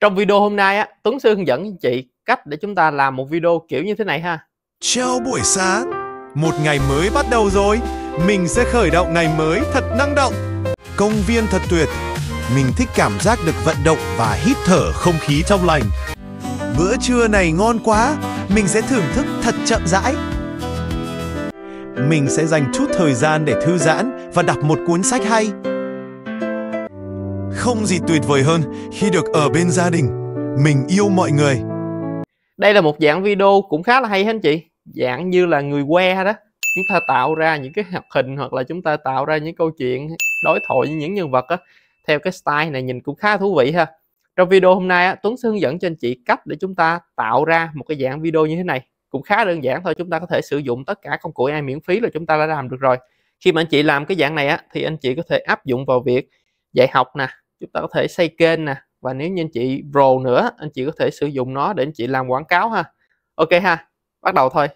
Trong video hôm nay á, Tuấn Sư hướng dẫn chị cách để chúng ta làm một video kiểu như thế này ha. Chào buổi sáng, một ngày mới bắt đầu rồi, mình sẽ khởi động ngày mới thật năng động. Công viên thật tuyệt, mình thích cảm giác được vận động và hít thở không khí trong lành. Bữa trưa này ngon quá, mình sẽ thưởng thức thật chậm rãi. Mình sẽ dành chút thời gian để thư giãn và đọc một cuốn sách hay. Không gì tuyệt vời hơn khi được ở bên gia đình. Mình yêu mọi người. Đây là một dạng video cũng khá là hay anh chị. Dạng như là người que đó. Chúng ta tạo ra những cái hoạt hình hoặc là chúng ta tạo ra những câu chuyện đối thoại với những nhân vật á theo cái style này nhìn cũng khá thú vị ha. Trong video hôm nay Tuấn sẽ hướng dẫn cho anh chị cách để chúng ta tạo ra một cái dạng video như thế này. Cũng khá đơn giản thôi, chúng ta có thể sử dụng tất cả công cụ AI miễn phí là chúng ta đã làm được rồi. Khi mà anh chị làm cái dạng này á, thì anh chị có thể áp dụng vào việc dạy học nè, chúng ta có thể xây kênh nè và nếu như anh chị pro nữa anh chị có thể sử dụng nó để anh chị làm quảng cáo ha ok ha bắt đầu thôi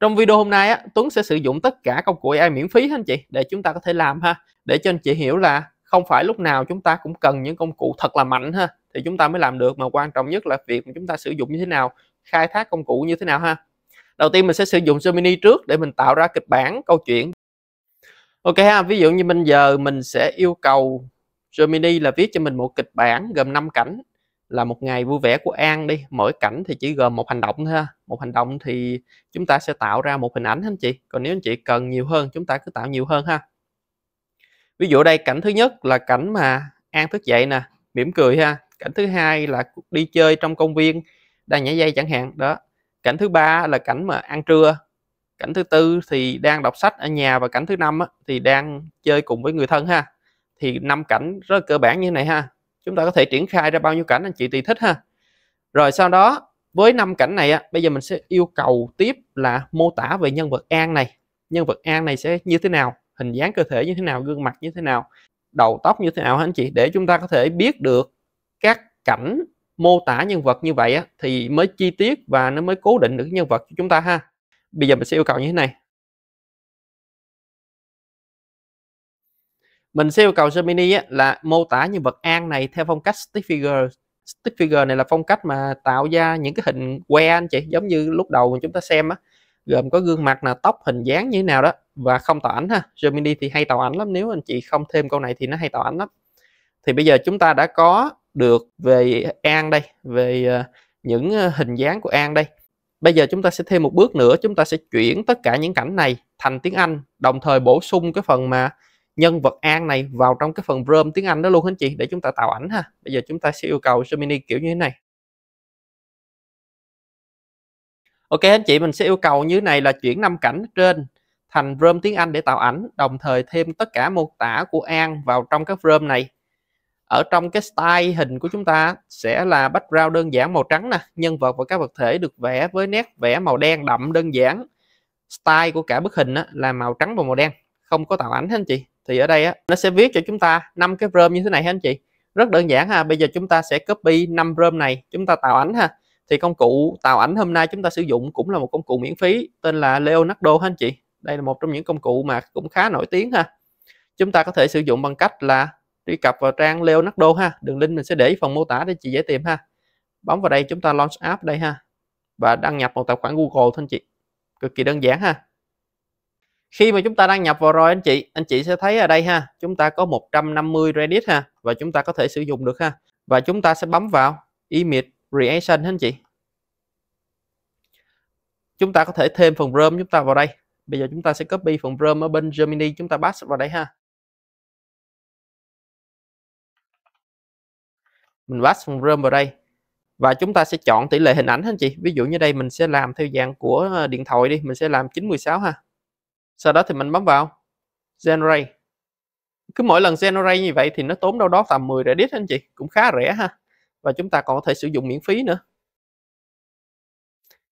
trong video hôm nay á, Tuấn sẽ sử dụng tất cả công cụ AI miễn phí anh chị để chúng ta có thể làm ha để cho anh chị hiểu là không phải lúc nào chúng ta cũng cần những công cụ thật là mạnh ha thì chúng ta mới làm được mà quan trọng nhất là việc mà chúng ta sử dụng như thế nào khai thác công cụ như thế nào ha đầu tiên mình sẽ sử dụng Gemini trước để mình tạo ra kịch bản câu chuyện ok ha ví dụ như bây giờ mình sẽ yêu cầu Gemini là viết cho mình một kịch bản gồm 5 cảnh là một ngày vui vẻ của An đi mỗi cảnh thì chỉ gồm một hành động thôi ha một hành động thì chúng ta sẽ tạo ra một hình ảnh anh chị còn nếu anh chị cần nhiều hơn chúng ta cứ tạo nhiều hơn ha ví dụ đây cảnh thứ nhất là cảnh mà An thức dậy nè mỉm cười ha cảnh thứ hai là đi chơi trong công viên đang nhảy dây chẳng hạn đó cảnh thứ ba là cảnh mà ăn trưa cảnh thứ tư thì đang đọc sách ở nhà và cảnh thứ năm thì đang chơi cùng với người thân ha thì năm cảnh rất cơ bản như này ha chúng ta có thể triển khai ra bao nhiêu cảnh anh chị tùy thích ha rồi sau đó với năm cảnh này á, bây giờ mình sẽ yêu cầu tiếp là mô tả về nhân vật An này nhân vật An này sẽ như thế nào hình dáng cơ thể như thế nào gương mặt như thế nào đầu tóc như thế nào hả anh chị để chúng ta có thể biết được các cảnh mô tả nhân vật như vậy á, thì mới chi tiết và nó mới cố định được nhân vật của chúng ta ha bây giờ mình sẽ yêu cầu như thế này mình sẽ yêu cầu Gemini á, là mô tả nhân vật An này theo phong cách stick figure stick figure này là phong cách mà tạo ra những cái hình que anh chị giống như lúc đầu mà chúng ta xem á gồm có gương mặt là tóc hình dáng như thế nào đó và không tạo ảnh ha Gemini thì hay tạo ảnh lắm nếu anh chị không thêm câu này thì nó hay tạo ảnh lắm thì bây giờ chúng ta đã có được về An đây về ờ, những ờ, hình dáng của An đây bây giờ chúng ta sẽ thêm một bước nữa chúng ta sẽ chuyển tất cả những cảnh này thành tiếng Anh đồng thời bổ sung cái phần mà nhân vật an này vào trong cái phần Chrome tiếng Anh đó luôn anh chị để chúng ta tạo ảnh ha bây giờ chúng ta sẽ yêu cầu Gemini kiểu như thế này Ok anh chị mình sẽ yêu cầu như thế này là chuyển năm cảnh trên thành Chrome tiếng Anh để tạo ảnh đồng thời thêm tất cả mô tả của An vào trong cái Chrome này ở trong cái style hình của chúng ta sẽ là background đơn giản màu trắng nè nhân vật và các vật thể được vẽ với nét vẽ màu đen đậm đơn giản style của cả bức hình là màu trắng và màu đen không có tạo ảnh hết anh chị thì ở đây á, nó sẽ viết cho chúng ta năm cái rơm như thế này ha anh chị rất đơn giản ha bây giờ chúng ta sẽ copy năm rơm này chúng ta tạo ảnh ha thì công cụ tạo ảnh hôm nay chúng ta sử dụng cũng là một công cụ miễn phí tên là Leonardo ha anh chị đây là một trong những công cụ mà cũng khá nổi tiếng ha chúng ta có thể sử dụng bằng cách là truy cập vào trang Leonardo ha đường link mình sẽ để phần mô tả để chị dễ tìm ha bấm vào đây chúng ta launch app đây ha và đăng nhập một tài khoản Google thôi anh chị cực kỳ đơn giản ha khi mà chúng ta đăng nhập vào rồi anh chị anh chị sẽ thấy ở đây ha chúng ta có 150 Reddit ha và chúng ta có thể sử dụng được ha và chúng ta sẽ bấm vào image reaction anh chị chúng ta có thể thêm phần ROM chúng ta vào đây bây giờ chúng ta sẽ copy phần ROM ở bên Gemini chúng ta pass vào đây ha mình pass phần ROM vào đây và chúng ta sẽ chọn tỷ lệ hình ảnh anh chị ví dụ như đây mình sẽ làm theo dạng của ờ, điện thoại đi mình sẽ làm 916 ha sau đó thì mình bấm vào generate cứ mỗi lần generate như vậy thì nó tốn đâu đó tầm 10 Reddit anh chị cũng khá rẻ ha và chúng ta còn có thể sử dụng miễn phí nữa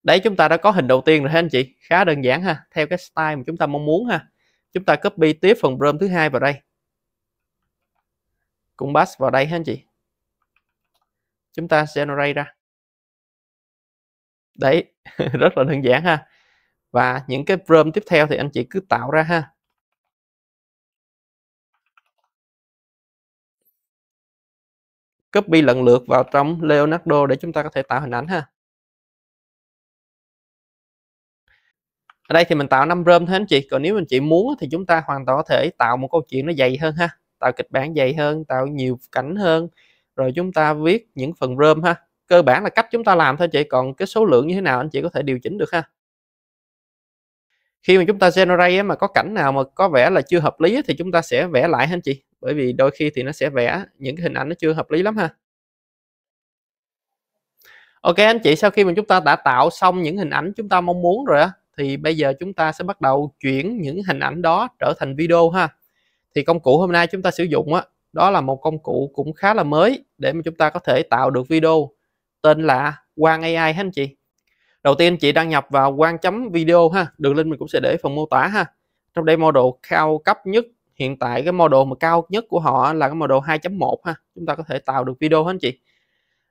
đấy chúng ta đã có hình đầu tiên rồi ha anh chị khá đơn giản ha theo cái style mà chúng ta mong muốn ha chúng ta copy tiếp phần bơm thứ hai vào đây cũng pass vào đây ha anh chị chúng ta generate ra đấy rất là đơn giản ha và những cái prompt tiếp theo thì anh chị cứ tạo ra ha copy lần lượt vào trong Leonardo để chúng ta có thể tạo hình ảnh ha ở đây thì mình tạo 5 rơm thôi anh chị còn nếu anh chị muốn thì chúng ta hoàn toàn có thể tạo một câu chuyện nó dày hơn ha tạo kịch bản dày hơn tạo nhiều cảnh hơn rồi chúng ta viết những phần rơm ha cơ bản là cách chúng ta làm thôi chị còn cái số lượng như thế nào anh chị có thể điều chỉnh được ha khi mà chúng ta generate mà có cảnh nào mà có vẻ là chưa hợp lý thì chúng ta sẽ vẽ lại anh chị bởi vì đôi khi thì nó sẽ vẽ những cái hình ảnh nó chưa hợp lý lắm ha Ok anh chị sau khi mà chúng ta đã tạo xong những hình ảnh chúng ta mong muốn rồi á thì bây giờ chúng ta sẽ bắt đầu chuyển những hình ảnh đó trở thành video ha thì công cụ hôm nay chúng ta sử dụng á đó là một công cụ cũng khá là mới để mà chúng ta có thể tạo được video tên là Quang AI ha anh chị đầu tiên chị đăng nhập vào quan chấm video ha đường link mình cũng sẽ để phần mô tả ha trong đây model cao cấp nhất hiện tại cái model mà cao nhất của họ là cái model 2.1 ha chúng ta có thể tạo được video hết chị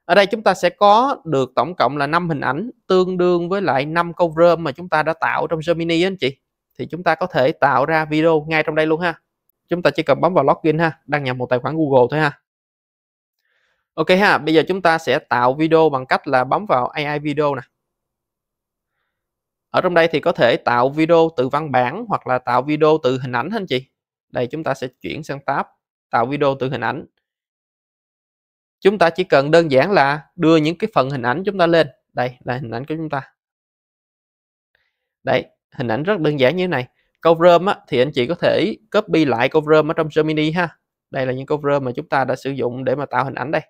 ở đây chúng ta sẽ có được tổng cộng là 5 hình ảnh tương đương với lại 5 câu rơm mà chúng ta đã tạo trong Gemini anh chị thì chúng ta có thể tạo ra video ngay trong đây luôn ha chúng ta chỉ cần bấm vào login ha đăng nhập một tài khoản Google thôi ha Ok ha bây giờ chúng ta sẽ tạo video bằng cách là bấm vào AI video nè ở trong đây thì có thể tạo video từ văn bản hoặc là tạo video từ hình ảnh anh chị đây chúng ta sẽ chuyển sang tab tạo video từ hình ảnh chúng ta chỉ cần đơn giản là đưa những cái phần hình ảnh chúng ta lên đây là hình ảnh của chúng ta đấy hình ảnh rất đơn giản như thế này cover á, thì anh chị có thể copy lại cover ở trong Gemini ha đây là những cover mà chúng ta đã sử dụng để mà tạo hình ảnh đây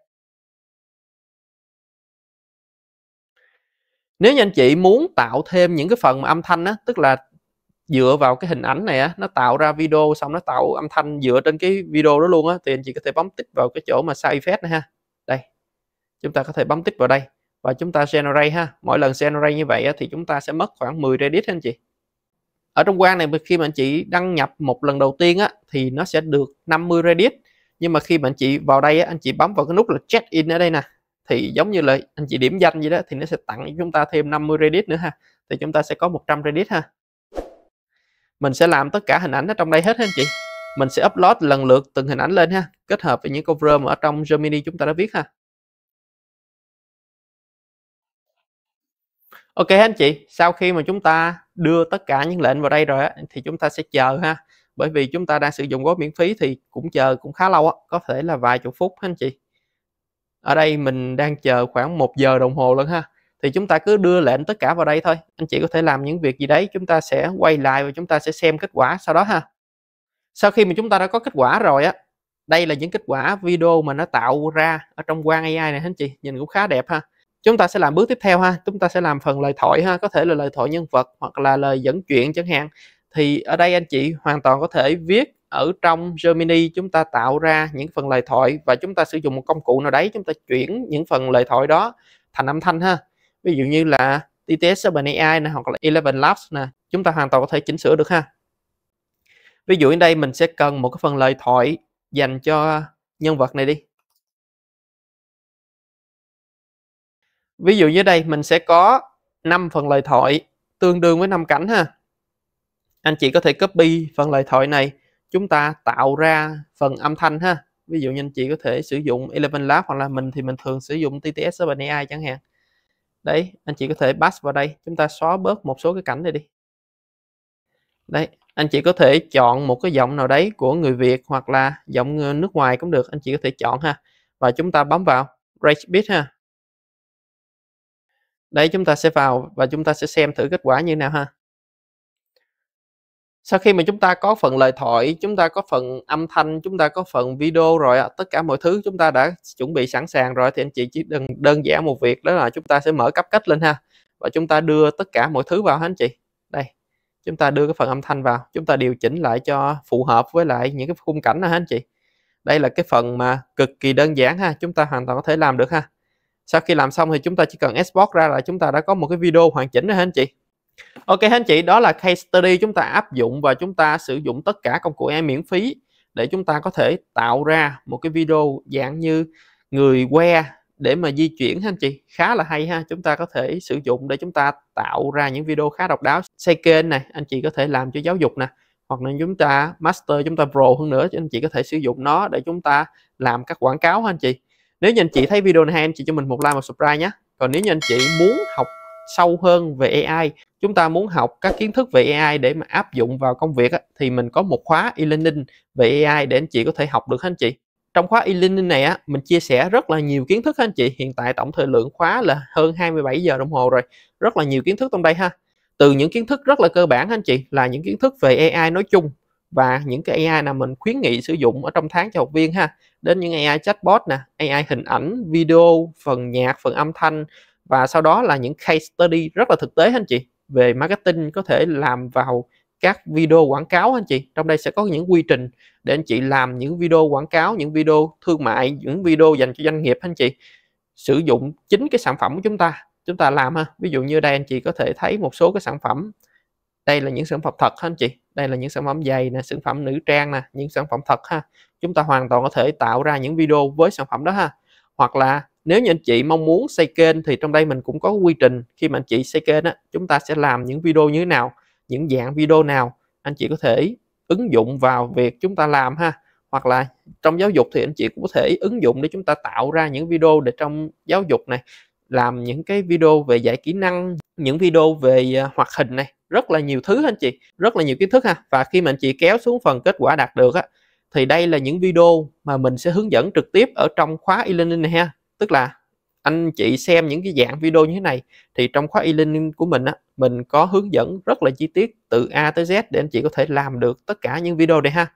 nếu như anh chị muốn tạo thêm những cái phần mà âm thanh á tức là dựa vào cái hình ảnh này á nó tạo ra video xong nó tạo âm thanh dựa trên cái video đó luôn á thì anh chị có thể bấm tích vào cái chỗ mà sound effect này ha đây chúng ta có thể bấm tích vào đây và chúng ta generate ha mỗi lần generate như vậy á, thì chúng ta sẽ mất khoảng 10 credit anh chị ở trong quan này khi mà anh chị đăng nhập một lần đầu tiên á thì nó sẽ được 50 credit nhưng mà khi mà anh chị vào đây á, anh chị bấm vào cái nút là check in ở đây nè thì giống như là anh chị điểm danh vậy đó thì nó sẽ tặng cho chúng ta thêm 50 Reddit nữa ha thì chúng ta sẽ có 100 Reddit ha mình sẽ làm tất cả hình ảnh ở trong đây hết ha anh chị mình sẽ upload lần lượt từng hình ảnh lên ha kết hợp với những cover mà ở trong Gemini chúng ta đã viết ha Ok anh chị sau khi mà chúng ta đưa tất cả những lệnh vào đây rồi á, thì chúng ta sẽ chờ ha bởi vì chúng ta đang sử dụng gói miễn phí thì cũng chờ cũng khá lâu á, có thể là vài chục phút anh chị ở đây mình đang chờ khoảng một giờ đồng hồ luôn ha thì chúng ta cứ đưa lệnh tất cả vào đây thôi anh chị có thể làm những việc gì đấy chúng ta sẽ quay lại và chúng ta sẽ xem kết quả sau đó ha sau khi mà chúng ta đã có kết quả rồi á đây là những kết quả video mà nó tạo ra ở trong quan AI này anh chị nhìn cũng khá đẹp ha chúng ta sẽ làm bước tiếp theo ha chúng ta sẽ làm phần lời thoại ha có thể là lời thoại nhân vật hoặc là lời dẫn chuyện chẳng hạn thì ở đây anh chị hoàn toàn có thể viết ở trong Germany chúng ta tạo ra những phần lời thoại và chúng ta sử dụng một công cụ nào đấy chúng ta chuyển những phần lời thoại đó thành âm thanh ha ví dụ như là TTS Urban AI này, hoặc là Eleven Labs nè chúng ta hoàn toàn có thể chỉnh sửa được ha ví dụ ở đây mình sẽ cần một cái phần lời thoại dành cho nhân vật này đi ví dụ như đây mình sẽ có 5 phần lời thoại tương đương với 5 cảnh ha anh chị có thể copy phần lời thoại này chúng ta tạo ra phần âm thanh ha ví dụ như anh chị có thể sử dụng Eleven Lab hoặc là mình thì mình thường sử dụng TTS Urban AI chẳng hạn đấy anh chị có thể pass vào đây chúng ta xóa bớt một số cái cảnh này đi đấy anh chị có thể chọn một cái giọng nào đấy của người Việt hoặc là giọng nước ngoài cũng được anh chị có thể chọn ha và chúng ta bấm vào rate beat ha đấy chúng ta sẽ vào và chúng ta sẽ xem thử kết quả như nào ha sau khi mà chúng ta có phần lời thoại chúng ta có phần âm thanh chúng ta có phần video rồi à, tất cả mọi thứ chúng ta đã chuẩn bị sẵn sàng rồi thì anh chị chỉ đơn, đơn giản một việc đó là chúng ta sẽ mở cấp cách lên ha và chúng ta đưa tất cả mọi thứ vào ha anh chị đây chúng ta đưa cái phần âm thanh vào chúng ta điều chỉnh lại cho phù hợp với lại những cái khung cảnh này ha anh chị đây là cái phần mà cực kỳ đơn giản ha chúng ta hoàn toàn có thể làm được ha sau khi làm xong thì chúng ta chỉ cần export ra là chúng ta đã có một cái video hoàn chỉnh rồi ha anh chị Ok anh chị, đó là case study chúng ta áp dụng và chúng ta sử dụng tất cả công cụ AI miễn phí để chúng ta có thể tạo ra một cái video dạng như người que để mà di chuyển anh chị khá là hay ha chúng ta có thể sử dụng để chúng ta tạo ra những video khá độc đáo xây kênh này anh chị có thể làm cho giáo dục nè hoặc là chúng ta master chúng ta pro hơn nữa anh chị có thể sử dụng nó để chúng ta làm các quảng cáo anh chị nếu như anh chị thấy video này hay anh chị cho mình một like và subscribe nhé còn nếu như anh chị muốn học sâu hơn về AI chúng ta muốn học các kiến thức về AI để mà áp dụng vào công việc thì mình có một khóa e-learning về AI để anh chị có thể học được anh chị trong khóa e-learning này á mình chia sẻ rất là nhiều kiến thức anh chị hiện tại tổng thời lượng khóa là hơn 27 giờ đồng hồ rồi rất là nhiều kiến thức trong đây ha từ những kiến thức rất là cơ bản anh chị là những kiến thức về AI nói chung và những cái AI nào mình khuyến nghị sử dụng ở trong tháng cho học viên ha đến những AI chatbot nè AI hình ảnh video phần nhạc phần âm thanh và sau đó là những case study rất là thực tế anh chị về marketing có thể làm vào các video quảng cáo anh chị trong đây sẽ có những quy trình để anh chị làm những video quảng cáo những video thương mại những video dành cho doanh nghiệp anh chị sử dụng chính cái sản phẩm của chúng ta chúng ta làm ha ví dụ như đây anh chị có thể thấy một số cái sản phẩm đây là những sản phẩm thật anh chị đây là những sản phẩm giày nè sản phẩm nữ trang nè những sản phẩm thật ha chúng ta hoàn toàn có thể tạo ra những video với sản phẩm đó ha hoặc là nếu như anh chị mong muốn xây kênh thì trong đây mình cũng có quy trình khi mà anh chị xây kênh á chúng ta sẽ làm những video như thế nào những dạng video nào anh chị có thể ứng dụng vào việc chúng ta làm ha hoặc là trong giáo dục thì anh chị cũng có thể ứng dụng để chúng ta tạo ra những video để trong giáo dục này làm những cái video về dạy kỹ năng những video về à, hoạt hình này rất là nhiều thứ anh chị rất là nhiều kiến thức ha và khi mà anh chị kéo xuống phần kết quả đạt được á thì đây là những video mà mình sẽ hướng dẫn trực tiếp ở trong khóa e-learning này ha tức là anh chị xem những cái dạng video như thế này thì trong khóa e-learning của mình á, mình có hướng dẫn rất là chi tiết từ A tới Z để anh chị có thể làm được tất cả những video này ha.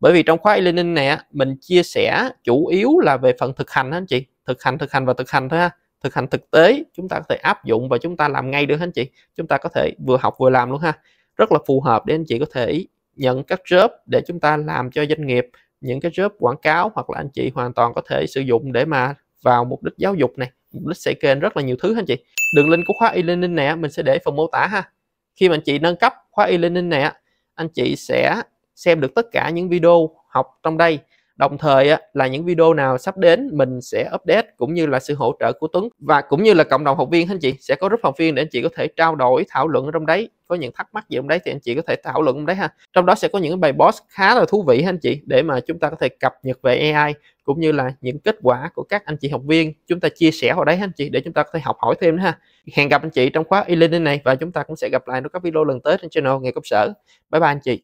Bởi vì trong khóa e-learning này á, mình chia sẻ chủ yếu là về phần thực hành anh chị, thực hành thực hành và thực hành thôi ha. Thực hành thực tế chúng ta có thể áp dụng và chúng ta làm ngay được anh chị. Chúng ta có thể vừa học vừa làm luôn ha. Rất là phù hợp để anh chị có thể nhận các job để chúng ta làm cho doanh nghiệp những cái job quảng cáo hoặc là anh chị hoàn toàn có thể sử dụng để mà vào mục đích giáo dục này mục đích xây kênh rất là nhiều thứ anh chị đường link của khóa e-learning nè mình sẽ để phần mô tả ha khi mà anh chị nâng cấp khóa e-learning nè anh chị sẽ xem được tất cả những video học trong đây đồng thời là những video nào sắp đến mình sẽ update cũng như là sự hỗ trợ của Tuấn và cũng như là cộng đồng học viên anh chị sẽ có rất phòng viên để anh chị có thể trao đổi thảo luận ở trong đấy có những thắc mắc gì trong đấy thì anh chị có thể thảo luận trong đấy ha trong đó sẽ có những bài boss khá là thú vị anh chị để mà chúng ta có thể cập nhật về AI cũng như là những kết quả của các anh chị học viên chúng ta chia sẻ vào đấy anh chị để chúng ta có thể học hỏi thêm nữa ha hẹn gặp anh chị trong khóa e-learning này và chúng ta cũng sẽ gặp lại trong các video lần tới trên channel nghề cấp sở bye bye anh chị